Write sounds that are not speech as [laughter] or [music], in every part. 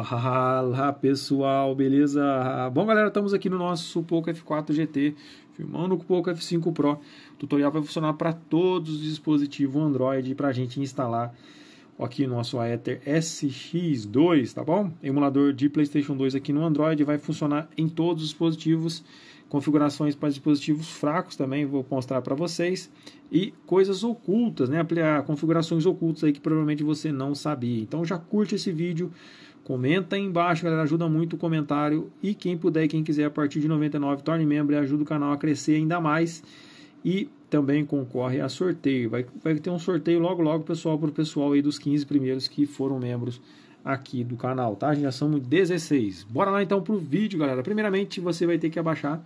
Fala pessoal, beleza? Bom galera, estamos aqui no nosso Poco F4 GT, filmando com o Poco F5 Pro. O tutorial vai funcionar para todos os dispositivos Android para a gente instalar aqui nosso Aether SX2, tá bom? Emulador de PlayStation 2 aqui no Android vai funcionar em todos os dispositivos, configurações para dispositivos fracos também vou mostrar para vocês e coisas ocultas, né? Ah, configurações ocultas aí que provavelmente você não sabia. Então já curte esse vídeo Comenta aí embaixo, galera, ajuda muito o comentário. E quem puder, quem quiser, a partir de 99, torne membro e ajuda o canal a crescer ainda mais. E também concorre a sorteio. Vai, vai ter um sorteio logo, logo, pessoal, para o pessoal aí dos 15 primeiros que foram membros aqui do canal, tá? Já somos 16. Bora lá então pro vídeo, galera. Primeiramente, você vai ter que abaixar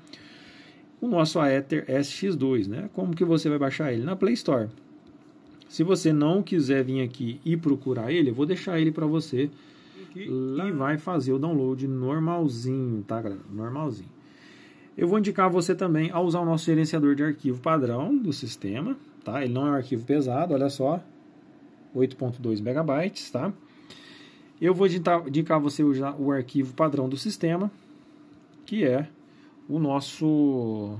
o nosso Aether SX2, né? Como que você vai baixar ele? Na Play Store. Se você não quiser vir aqui e procurar ele, eu vou deixar ele para você aqui e vai fazer o download normalzinho, tá, galera? Normalzinho. Eu vou indicar você também a usar o nosso gerenciador de arquivo padrão do sistema, tá? Ele não é um arquivo pesado, olha só, 8.2 megabytes, tá? Eu vou indicar você usar o arquivo padrão do sistema, que é o nosso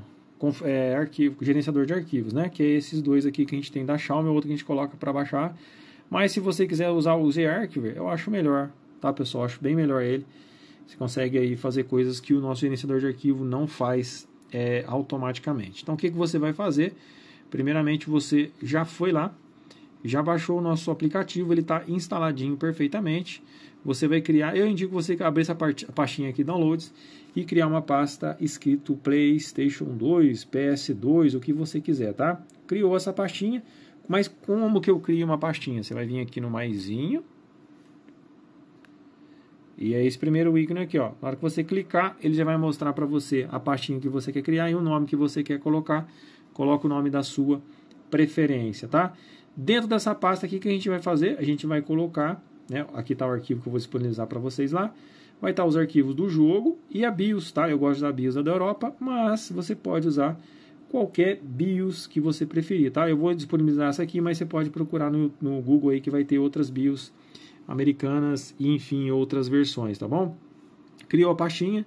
é, arquivo, gerenciador de arquivos, né? Que é esses dois aqui que a gente tem da Xiaomi, é outro que a gente coloca para baixar. Mas se você quiser usar o Z-Archiver, eu acho melhor, tá, pessoal? Acho bem melhor ele. Você consegue aí fazer coisas que o nosso gerenciador de arquivo não faz é, automaticamente. Então, o que, que você vai fazer? Primeiramente, você já foi lá, já baixou o nosso aplicativo, ele está instaladinho perfeitamente. Você vai criar, eu indico você abrir essa parte, a pastinha aqui downloads e criar uma pasta escrito PlayStation 2, PS2, o que você quiser, tá? Criou essa pastinha, mas como que eu crio uma pastinha? Você vai vir aqui no maisinho, e é esse primeiro ícone aqui, ó. Na hora que você clicar, ele já vai mostrar para você a pastinha que você quer criar e o nome que você quer colocar. Coloca o nome da sua preferência, tá? Dentro dessa pasta aqui que a gente vai fazer, a gente vai colocar, né? Aqui está o arquivo que eu vou disponibilizar para vocês lá. Vai estar tá os arquivos do jogo e a BIOS, tá? Eu gosto da BIOS da Europa, mas você pode usar qualquer BIOS que você preferir, tá? Eu vou disponibilizar essa aqui, mas você pode procurar no, no Google aí que vai ter outras BIOS Americanas e enfim outras versões, tá bom? Criou a pastinha.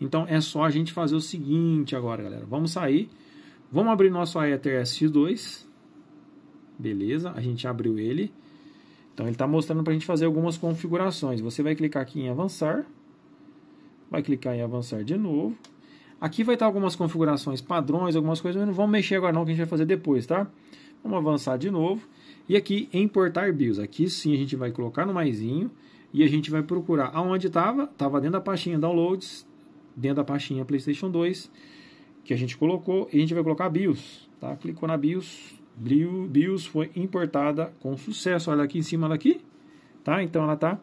Então é só a gente fazer o seguinte agora, galera. Vamos sair. Vamos abrir nosso Aether s 2 Beleza, a gente abriu ele. Então ele está mostrando para a gente fazer algumas configurações. Você vai clicar aqui em avançar. Vai clicar em avançar de novo. Aqui vai estar tá algumas configurações padrões, algumas coisas, mas não vamos mexer agora não, que a gente vai fazer depois, tá? Vamos avançar de novo. E aqui, importar BIOS. Aqui sim a gente vai colocar no maisinho e a gente vai procurar aonde estava. Estava dentro da pastinha Downloads, dentro da pastinha PlayStation 2, que a gente colocou. E a gente vai colocar BIOS. Tá? Clicou na BIOS. BIOS foi importada com sucesso. Olha aqui em cima, ela aqui. Tá? Então ela está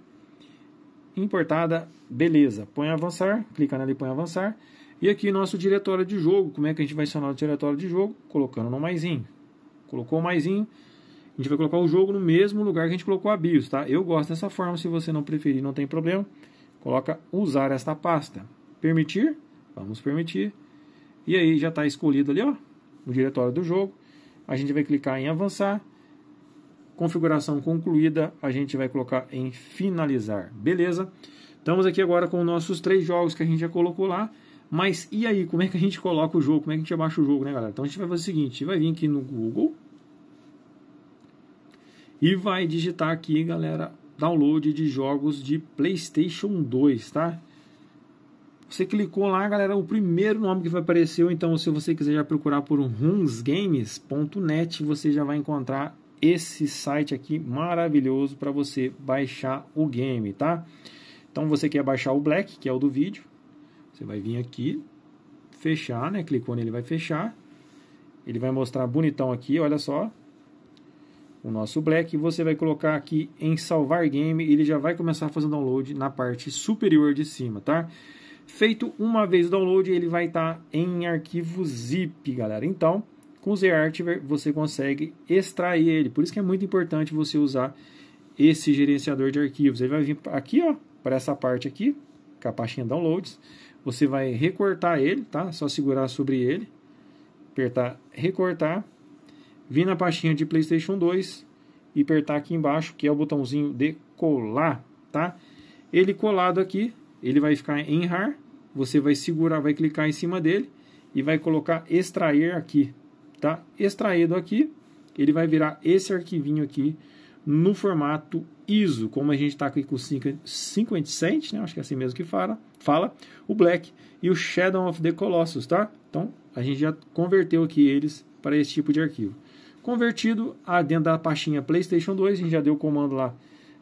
importada. Beleza. Põe avançar. Clica nela e põe avançar. E aqui nosso diretório de jogo. Como é que a gente vai acionar o diretório de jogo? Colocando no maisinho. Colocou o maisinho a gente vai colocar o jogo no mesmo lugar que a gente colocou a BIOS, tá? Eu gosto dessa forma, se você não preferir, não tem problema. Coloca usar esta pasta. Permitir, vamos permitir. E aí já está escolhido ali, ó, o diretório do jogo. A gente vai clicar em avançar. Configuração concluída, a gente vai colocar em finalizar. Beleza? Estamos aqui agora com nossos três jogos que a gente já colocou lá. Mas e aí, como é que a gente coloca o jogo? Como é que a gente abaixa o jogo, né, galera? Então a gente vai fazer o seguinte, vai vir aqui no Google e vai digitar aqui, galera, download de jogos de PlayStation 2, tá? Você clicou lá, galera, o primeiro nome que vai aparecer, então se você quiser já procurar por rumsgames.net, você já vai encontrar esse site aqui maravilhoso para você baixar o game, tá? Então você quer baixar o Black, que é o do vídeo, você vai vir aqui, fechar, né? Clicou nele, vai fechar. Ele vai mostrar bonitão aqui, olha só o nosso Black, você vai colocar aqui em salvar game, ele já vai começar a fazer download na parte superior de cima, tá? Feito uma vez o download, ele vai estar tá em arquivo zip, galera. Então, com o ZArchiver você consegue extrair ele. Por isso que é muito importante você usar esse gerenciador de arquivos. Ele vai vir aqui, ó, para essa parte aqui, com a pastinha downloads. Você vai recortar ele, tá? Só segurar sobre ele, apertar recortar vir na pastinha de PlayStation 2 e apertar aqui embaixo, que é o botãozinho de colar, tá? Ele colado aqui, ele vai ficar em RAR, você vai segurar, vai clicar em cima dele e vai colocar extrair aqui, tá? Extraído aqui, ele vai virar esse arquivinho aqui no formato ISO, como a gente está aqui com 50 né? acho que é assim mesmo que fala, fala, o Black e o Shadow of the Colossus, tá? Então, a gente já converteu aqui eles para esse tipo de arquivo convertido a, dentro da pastinha PlayStation 2, a gente já deu o comando lá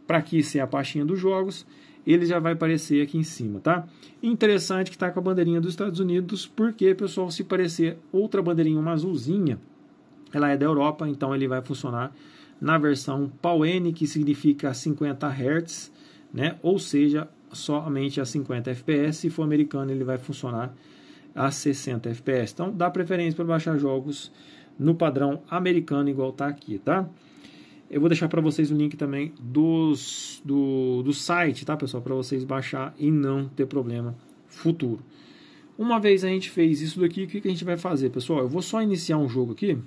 para que ser é a pastinha dos jogos, ele já vai aparecer aqui em cima, tá? Interessante que está com a bandeirinha dos Estados Unidos, porque, pessoal, se parecer outra bandeirinha, uma azulzinha, ela é da Europa, então ele vai funcionar na versão PAL-N, que significa 50 Hz, né? ou seja, somente a 50 FPS, se for americano ele vai funcionar a 60 FPS. Então dá preferência para baixar jogos no padrão americano, igual está aqui, tá? Eu vou deixar para vocês o link também dos, do, do site, tá, pessoal? Para vocês baixar e não ter problema futuro. Uma vez a gente fez isso daqui, o que, que a gente vai fazer, pessoal? Eu vou só iniciar um jogo aqui,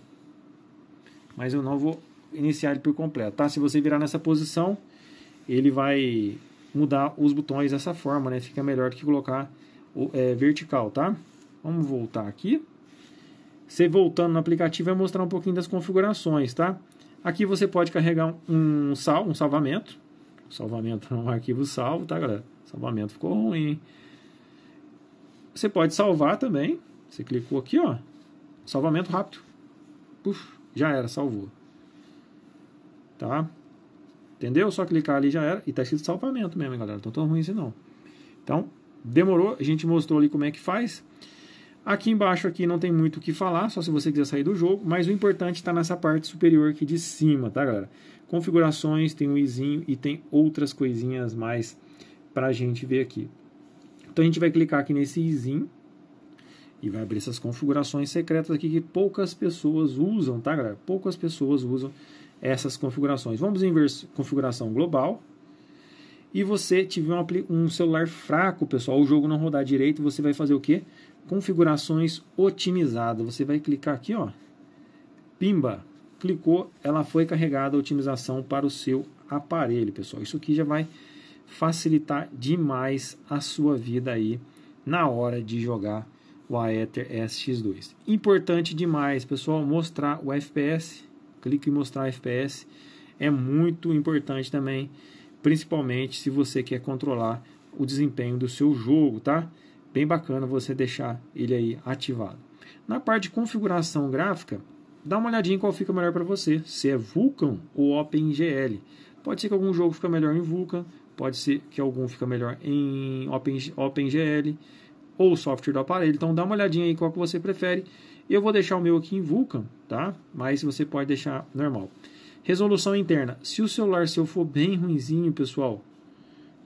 mas eu não vou iniciar ele por completo, tá? Se você virar nessa posição, ele vai mudar os botões dessa forma, né? Fica melhor que colocar o, é, vertical, tá? Vamos voltar aqui. Você voltando no aplicativo vai mostrar um pouquinho das configurações, tá? Aqui você pode carregar um, sal, um salvamento. Salvamento [laughs] é um arquivo salvo, tá, galera? Salvamento ficou ruim. Você pode salvar também. Você clicou aqui, ó. Salvamento rápido. Puf, já era, salvou. Tá? Entendeu? Só clicar ali já era. E tá escrito salvamento mesmo, galera. Então tão ruim assim, não. Então, demorou. A gente mostrou ali como é que faz. Aqui embaixo aqui não tem muito o que falar, só se você quiser sair do jogo, mas o importante está nessa parte superior aqui de cima, tá galera? Configurações, tem o um izinho e tem outras coisinhas mais para a gente ver aqui. Então a gente vai clicar aqui nesse izinho e vai abrir essas configurações secretas aqui que poucas pessoas usam, tá galera? Poucas pessoas usam essas configurações. Vamos em configuração global, e você tiver um, celular fraco, pessoal, o jogo não rodar direito, você vai fazer o quê? configurações otimizada. Você vai clicar aqui, ó. Pimba, clicou, ela foi carregada a otimização para o seu aparelho, pessoal. Isso aqui já vai facilitar demais a sua vida aí na hora de jogar o Aether SX2. Importante demais, pessoal, mostrar o FPS. Clique em mostrar FPS. É muito importante também, principalmente se você quer controlar o desempenho do seu jogo, tá? Bem bacana você deixar ele aí ativado. Na parte de configuração gráfica, dá uma olhadinha em qual fica melhor para você, se é Vulkan ou OpenGL. Pode ser que algum jogo fica melhor em Vulkan, pode ser que algum fica melhor em Open, OpenGL ou o software do aparelho. Então dá uma olhadinha aí qual que você prefere. Eu vou deixar o meu aqui em Vulkan, tá? Mas você pode deixar normal. Resolução interna. Se o celular seu for bem ruinzinho, pessoal,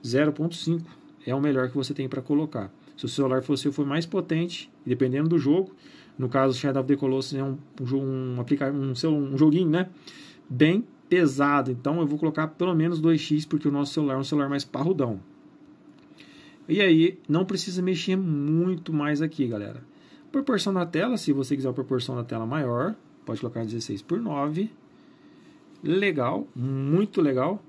0.5 é o melhor que você tem para colocar. Se o celular fosse for mais potente, dependendo do jogo, no caso Shadow of the Colossus é um, um, um, um, um joguinho, né? Bem pesado, então eu vou colocar pelo menos 2x, porque o nosso celular é um celular mais parrudão. E aí, não precisa mexer muito mais aqui, galera. Proporção da tela, se você quiser uma proporção da tela maior, pode colocar 16 por 9. Legal, muito legal.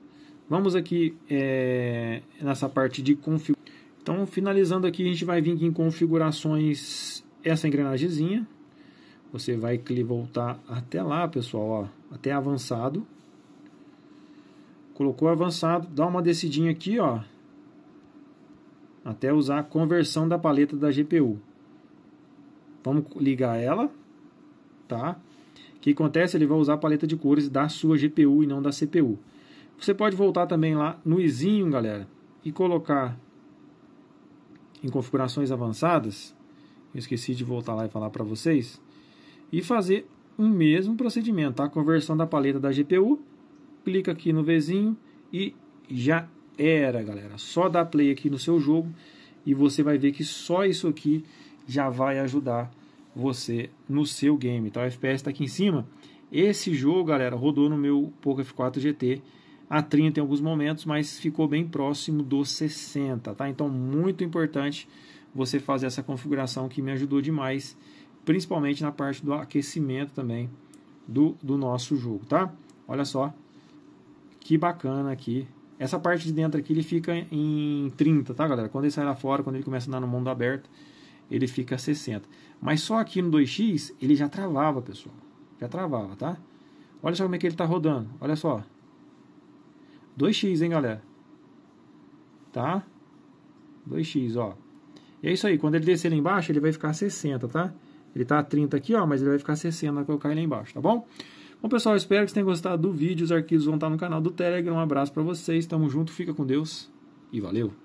Vamos aqui é, nessa parte de configuração. Então, finalizando aqui, a gente vai vir aqui em configurações essa engrenagemzinha. Você vai voltar até lá, pessoal, ó, até avançado. Colocou avançado, dá uma descidinha aqui, ó, até usar a conversão da paleta da GPU. Vamos ligar ela, tá? O que acontece? Ele vai usar a paleta de cores da sua GPU e não da CPU. Você pode voltar também lá no izinho, galera, e colocar em configurações avançadas, eu esqueci de voltar lá e falar para vocês, e fazer o mesmo procedimento, tá? Conversão da paleta da GPU, clica aqui no Vzinho e já era, galera. Só dá play aqui no seu jogo e você vai ver que só isso aqui já vai ajudar você no seu game, tá? O FPS está aqui em cima. Esse jogo, galera, rodou no meu Poco F4 GT a 30 em alguns momentos, mas ficou bem próximo dos 60, tá? Então, muito importante você fazer essa configuração que me ajudou demais, principalmente na parte do aquecimento também do, do nosso jogo, tá? Olha só, que bacana aqui. Essa parte de dentro aqui, ele fica em 30, tá, galera? Quando ele sai lá fora, quando ele começa a andar no mundo aberto, ele fica 60. Mas só aqui no 2x, ele já travava, pessoal. Já travava, tá? Olha só como é que ele tá rodando, olha só. 2x, hein, galera? Tá? 2x, ó. E é isso aí. Quando ele descer lá embaixo, ele vai ficar 60, tá? Ele tá a 30 aqui, ó, mas ele vai ficar 60 quando eu cair lá embaixo, tá bom? Bom, pessoal, espero que vocês tenham gostado do vídeo. Os arquivos vão estar no canal do Telegram. Um abraço para vocês. Tamo junto, fica com Deus e valeu!